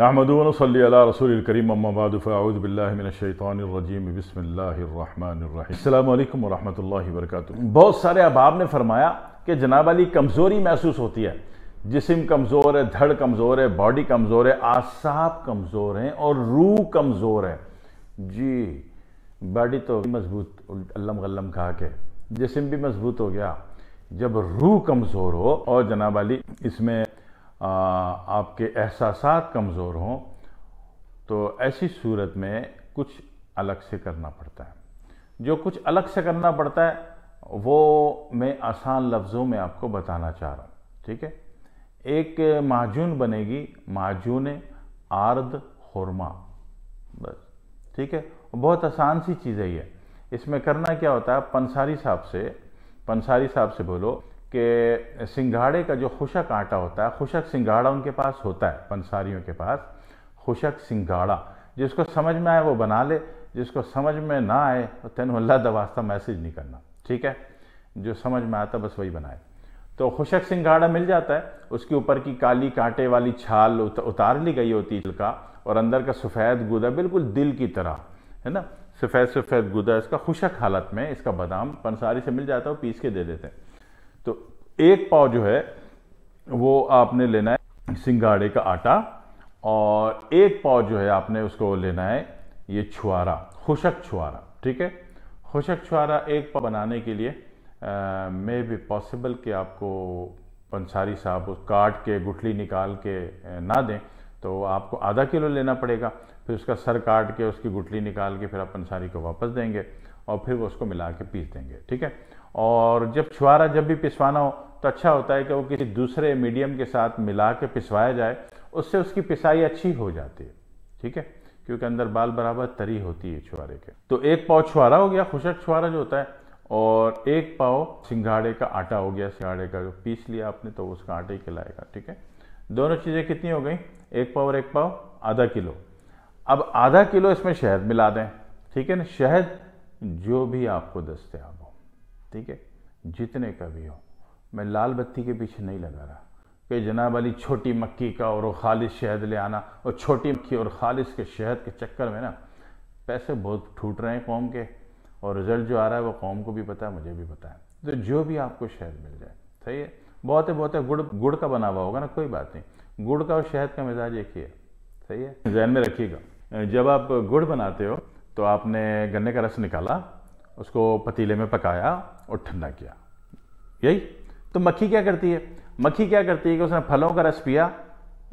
नामदूनसली रसूल करीम अम्माबादफ़ाउदबिल्लिनशैतरजीम बसमीम वरहमल वर्क बहुत सारे अहबाब ने फरमाया कि जनाब अली कमज़ोरी महसूस होती है जिसम कमज़ोर है धड़ कमज़ोर है बॉडी कमज़ोर है आसाब कमज़ोर हैं और रूह कमज़ोर है जी बॉडी तो मजबूत अल्लम गल्लम खा के जिसम भी मजबूत हो गया जब रूह कमज़ोर हो और जनाब अली इसमें आपके एहसास कमज़ोर हों तो ऐसी सूरत में कुछ अलग से करना पड़ता है जो कुछ अलग से करना पड़ता है वो मैं आसान लफ्ज़ों में आपको बताना चाह रहा हूँ ठीक है एक माजून बनेगी माजून आर्द खुरमा बस ठीक है बहुत आसान सी चीज़ है ये इसमें करना क्या होता है पंसारी साहब से पंसारी साहब से बोलो कि सिंघाड़े का जो खुशक आटा होता है खुशक सिंघाड़ा उनके पास होता है पंसारियों के पास खुशक सिंघाड़ा जिसको समझ में आए वो बना ले जिसको समझ में ना आए तो तेन अल्लाह दवास्ता मैसेज नहीं करना ठीक है जो समझ में आता बस वही बनाए तो खुशक सिंघाड़ा मिल जाता है उसके ऊपर की काली कांटे वाली छाल उतार ली गई होती है का और अंदर का सफ़ेद गुदा बिल्कुल दिल की तरह है ना सफ़ेद सफ़ेद गुदा इसका खुशक हालत में इसका बादाम पंसारी से मिल जाता है पीस के दे देते हैं तो एक पाव जो है वो आपने लेना है सिंगाड़े का आटा और एक पाव जो है आपने उसको लेना है ये छुआरा खुशक छुआरा ठीक है खुशक छुआरा एक पाव बनाने के लिए मे बी पॉसिबल कि आपको पंसारी साहब उस काट के गुठली निकाल के ना दें तो आपको आधा किलो लेना पड़ेगा फिर उसका सर काट के उसकी गुटली निकाल के फिर अपन सारी को वापस देंगे और फिर वो उसको मिला के पीस देंगे ठीक है और जब छुआरा जब भी पिसवाना हो तो अच्छा होता है कि वो किसी दूसरे मीडियम के साथ मिला के पिसवाया जाए उससे उसकी पिसाई अच्छी हो जाती है ठीक है क्योंकि अंदर बाल बराबर तरी होती है छुआरे के तो एक पाव छुआरा हो गया खुशक छुआरा जो होता है और एक पाव सिंघाड़े का आटा हो गया सिंघाड़े का जो पीस लिया आपने तो उसका आटे ही खिलाएगा ठीक है दोनों चीज़ें कितनी हो गई एक पाव और एक पाव आधा किलो अब आधा किलो इसमें शहद मिला दें ठीक है ना शहद जो भी आपको दस्तियाब हो ठीक है जितने का भी हो मैं लाल बत्ती के पीछे नहीं लगा रहा कि जनाब अली छोटी मक्की का और खालिश शहद ले आना और छोटी मक्की और खालिश के शहद के चक्कर में ना पैसे बहुत ठूट रहे हैं कौम के और रिज़ल्ट जो आ रहा है वो कौम को भी पता है मुझे भी पता है तो जो भी आपको शहद मिल जाए सही है बहुत है बहुत है गुड़ गुड़ का बना हुआ होगा ना कोई बात नहीं गुड़ का और शहद का मिजाज एक ही है सही है जहन में रखिएगा जब आप गुड़ बनाते हो तो आपने गन्ने का रस निकाला उसको पतीले में पकाया और ठंडा किया यही तो मक्खी क्या करती है मक्खी क्या करती है कि उसने फलों का रस पिया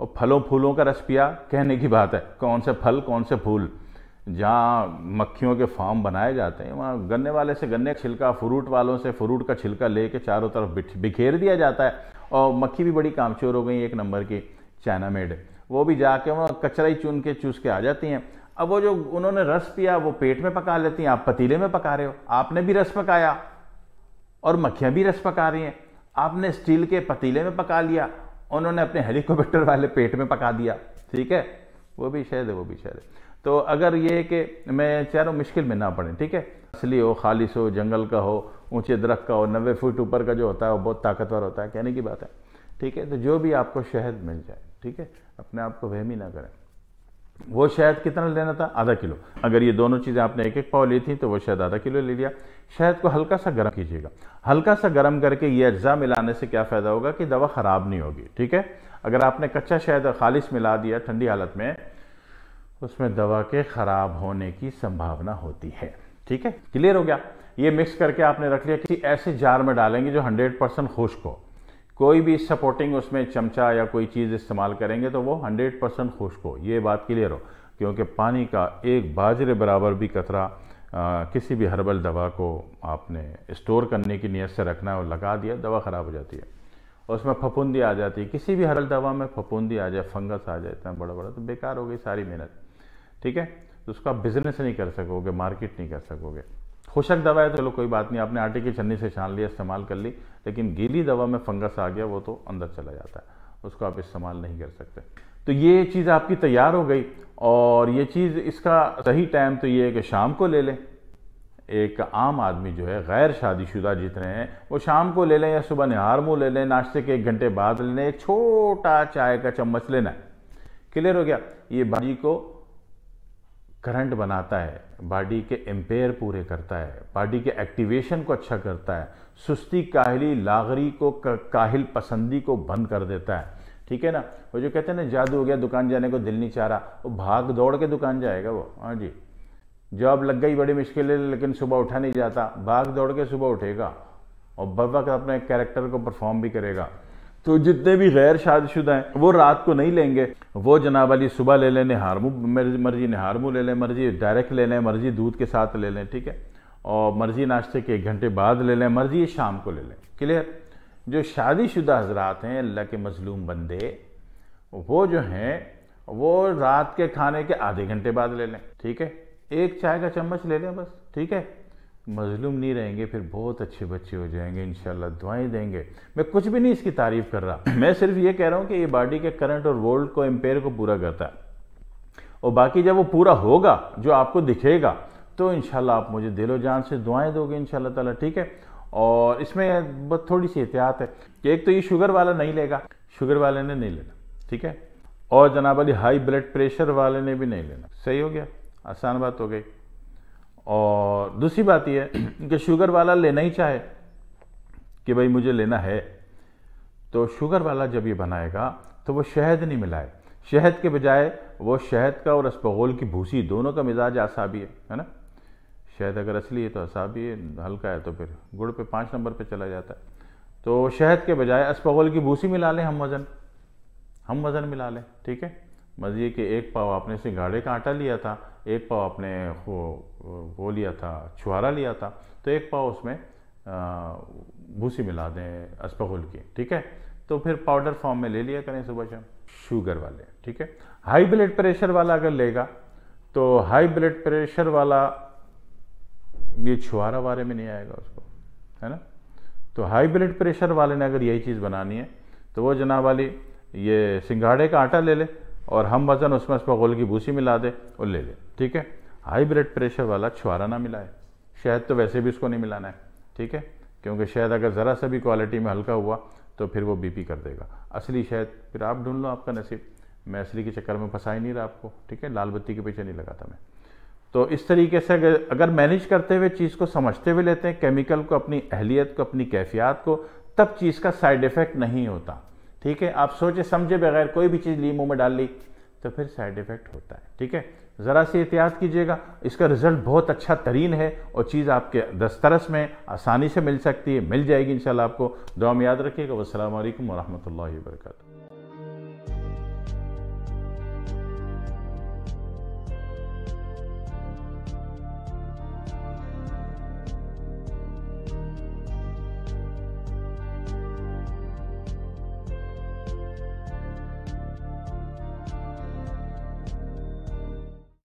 और फलों फूलों का रस पिया कहने की बात है कौन से फल कौन से फूल जहाँ मक्खियों के फार्म बनाए जाते हैं वहाँ गन्ने वाले से गन्ने का छिलका फ्रूट वालों से फ्रूट का छिलका ले के चारों तरफ बिखेर दिया जाता है और मक्खी भी बड़ी कामचोर हो गई एक नंबर की चाइना मेड वो भी जाके वो कचरा ही चुन के चूस के आ जाती हैं अब वो जो उन्होंने रस पिया वो पेट में पका लेती हैं आप पतीले में पका रहे हो आपने भी रस पकाया और मक्खियाँ भी रस पका रही हैं आपने स्टील के पतीले में पका लिया उन्होंने अपने हेलीकॉप्टर वाले पेट में पका दिया ठीक है वो भी शायद है वो भी शायद है तो अगर ये कि मैं चाह रहा मुश्किल में ना पड़े ठीक है असली हो खालिश हो जंगल का हो ऊंचे दरख्त का हो नब्बे फुट ऊपर का जो होता है वो बहुत ताकतवर होता है कहने की बात है ठीक है तो जो भी आपको शहद मिल जाए ठीक है अपने आप को ही ना करें वो शायद कितना लेना था आधा किलो अगर ये दोनों चीज़ें आपने एक एक पाव ली थी तो वो शायद आधा किलो ले लिया शायद को हल्का सा गर्म कीजिएगा हल्का सा गर्म करके ये अज्जा मिलाने से क्या फ़ायदा होगा कि दवा ख़राब नहीं होगी ठीक है अगर आपने कच्चा शायद खालिश मिला दिया ठंडी हालत में उसमें दवा के ख़राब होने की संभावना होती है ठीक है क्लियर हो गया ये मिक्स करके आपने रख लिया किसी ऐसे जार में डालेंगे जो हंड्रेड परसेंट खुश्क हो कोई भी सपोर्टिंग उसमें चमचा या कोई चीज़ इस्तेमाल करेंगे तो वो 100 परसेंट खुश्क हो ये बात क्लियर हो क्योंकि पानी का एक बाजरे बराबर भी कतरा किसी भी हर्बल दवा को आपने स्टोर करने की नीयत से रखना है और लगा दिया दवा ख़राब हो जाती है उसमें फफूंदी आ जाती है किसी भी हर्बल दवा में फफूंदी आ जाए फंगस आ जाए इतना बड़ा बड़ा तो बेकार हो गई सारी मेहनत ठीक है तो उसका बिज़नेस नहीं कर सकोगे मार्केट नहीं कर सकोगे पोषक दवा है तो चलो कोई बात नहीं आपने आटे की छन्नी से छान लिया इस्तेमाल कर ली लेकिन गीली दवा में फंगस आ गया वो तो अंदर चला जाता है उसको आप इस्तेमाल नहीं कर सकते तो ये चीज़ आपकी तैयार हो गई और ये चीज़ इसका सही टाइम तो ये है कि शाम को ले लें एक आम आदमी जो है गैर शादीशुदा रहे हैं वो शाम को ले लें या सुबह निहार मुँह ले लें नाश्ते के एक घंटे बाद ले लें एक छोटा चाय का चम्मच लेना है क्लियर हो गया ये भाजी को करंट बनाता है बॉडी के एम्पेयर पूरे करता है बॉडी के एक्टिवेशन को अच्छा करता है सुस्ती काहली लागरी को काहिल पसंदी को बंद कर देता है ठीक है ना वो जो कहते हैं ना जादू हो गया दुकान जाने को दिल नहीं चाह रहा वो भाग दौड़ के दुकान जाएगा वो हाँ जी जॉब लग गई बड़ी मुश्किल है लेकिन सुबह उठा नहीं जाता भाग दौड़ के सुबह उठेगा और बद अपने कैरेक्टर को परफॉर्म भी करेगा तो जितने भी गैर शादीशुदा हैं वो रात को नहीं लेंगे वो जनाब अली सुबह ले लें हारमू मर्जी हारमू ले लें मर्जी डायरेक्ट ले लें मर्जी दूध के साथ ले लें ठीक है और मर्जी नाश्ते के एक घंटे बाद ले लें मर्जी शाम को ले लें क्लियर जो शादीशुदा हजरात हैं अल्लाह के मजलूम बंदे वो जो हैं वो रात के खाने के आधे घंटे बाद ले लें ठीक है एक चाय का चम्मच ले लें बस ठीक है मजलूम नहीं रहेंगे फिर बहुत अच्छे बच्चे हो जाएंगे इन दुआएं देंगे मैं कुछ भी नहीं इसकी तारीफ कर रहा मैं सिर्फ ये कह रहा हूँ कि ये बॉडी के करंट और वोल्ट को एम्पेयर को पूरा करता है और बाकी जब वो पूरा होगा जो आपको दिखेगा तो इन आप मुझे दिलो जान से दुआएं दोगे इन ताला ठीक है और इसमें बस थोड़ी सी एहतियात है कि एक तो ये शुगर वाला नहीं लेगा शुगर वाले ने नहीं लेना ठीक है और जनाब अली हाई ब्लड प्रेशर वाले ने भी नहीं लेना सही हो गया आसान बात हो गई और दूसरी बात यह कि शुगर वाला लेना ही चाहे कि भाई मुझे लेना है तो शुगर वाला जब ये बनाएगा तो वो शहद नहीं मिलाए शहद के बजाय वो शहद का और अस्पगोल की भूसी दोनों का मिजाज आसाबी है है ना शहद अगर असली है तो असाबी है हल्का है तो फिर गुड़ पे पाँच नंबर पे चला जाता है तो शहद के बजाय अस्पगोल की भूसी मिला लें हम वज़न हम वज़न मिला लें ठीक है मजिए कि एक पाव आपने सिंगाड़े का आटा लिया था एक पाव अपने वो वो लिया था छुहारा लिया था तो एक पाव उसमें भूसी मिला दें अस्पहुल की ठीक है तो फिर पाउडर फॉर्म में ले लिया करें सुबह शाम शुगर वाले ठीक है हाई ब्लड प्रेशर वाला अगर लेगा तो हाई ब्लड प्रेशर वाला ये छुहारा वाले में नहीं आएगा उसको है ना तो हाई ब्लड प्रेशर वाले ने अगर यही चीज़ बनानी है तो वो जनाब वाली ये सिंघाड़े का आटा ले ले और हम वज़न उसमें उसमें गोल की भूसी मिला दे और ले ले ठीक है हाई ब्लड प्रेशर वाला छुहारा ना मिलाए शहद तो वैसे भी उसको नहीं मिलाना है ठीक है क्योंकि शहद अगर ज़रा सा भी क्वालिटी में हल्का हुआ तो फिर वो बीपी कर देगा असली शहद फिर आप ढूंढ लो आपका नसीब मैं असली के चक्कर में फंसा ही नहीं रहा आपको ठीक है लाल बत्ती के पीछे नहीं लगाता मैं तो इस तरीके से अगर अगर मैनेज करते हुए चीज़ को समझते हुए लेते हैं केमिकल को अपनी अहलियत को अपनी कैफियत को तब चीज़ का साइड इफ़ेक्ट नहीं होता ठीक है आप सोचे समझे बगैर कोई भी चीज़ लीमू में डाल ली तो फिर साइड इफ़ेक्ट होता है ठीक है ज़रा सी एहतियात कीजिएगा इसका रिज़ल्ट बहुत अच्छा तरीन है और चीज़ आपके दस्तरस में आसानी से मिल सकती है मिल जाएगी इन आपको दुआ में याद रखिएगा वालकम वरहमल वर्का